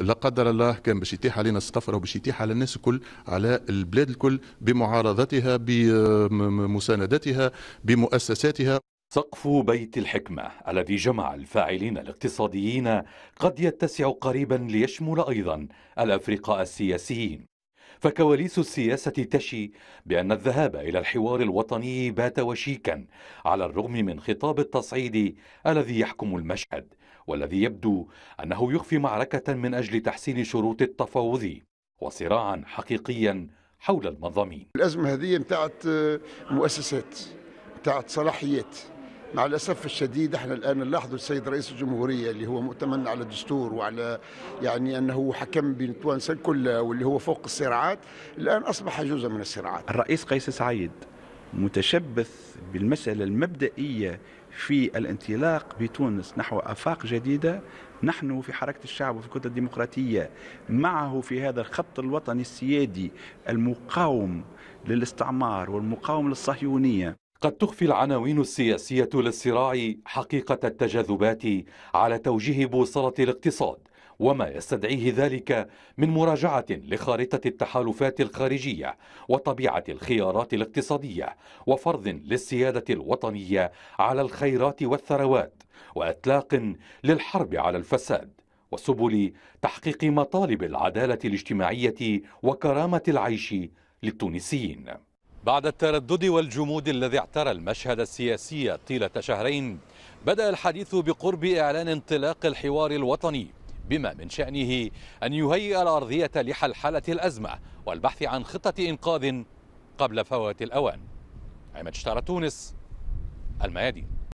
لا قدر الله كان باش يتيح علينا السفر وباش يتيح على الناس الكل على البلاد الكل بمعارضتها بمساندتها بمؤسساتها سقف بيت الحكمة الذي جمع الفاعلين الاقتصاديين قد يتسع قريبا ليشمل أيضا الأفرقاء السياسيين فكواليس السياسة تشي بأن الذهاب إلى الحوار الوطني بات وشيكا على الرغم من خطاب التصعيد الذي يحكم المشهد والذي يبدو أنه يخفي معركة من أجل تحسين شروط التفاوض وصراعا حقيقيا حول المضامين الأزمة هذه بتاعت مؤسسات بتاعت صلاحيات مع الاسف الشديد احنا الان نلاحظ السيد رئيس الجمهوريه اللي هو مؤتمن على الدستور وعلى يعني انه حكم بين توانسه كلها واللي هو فوق الصراعات الان اصبح جزء من الصراعات. الرئيس قيس سعيد متشبث بالمساله المبدئيه في الانطلاق بتونس نحو افاق جديده نحن في حركه الشعب وفي الكتله الديمقراطيه معه في هذا الخط الوطني السيادي المقاوم للاستعمار والمقاوم للصهيونيه قد تخفي العناوين السياسية للصراع حقيقة التجاذبات على توجيه بوصلة الاقتصاد وما يستدعيه ذلك من مراجعة لخارطة التحالفات الخارجية وطبيعة الخيارات الاقتصادية وفرض للسيادة الوطنية على الخيرات والثروات وإطلاق للحرب على الفساد وسبل تحقيق مطالب العدالة الاجتماعية وكرامة العيش للتونسيين بعد التردد والجمود الذي اعترى المشهد السياسي طيلة شهرين بدأ الحديث بقرب إعلان انطلاق الحوار الوطني بما من شأنه أن يهيئ الأرضية لحلحلة الأزمة والبحث عن خطة إنقاذ قبل فوات الأوان عمد تونس الميادين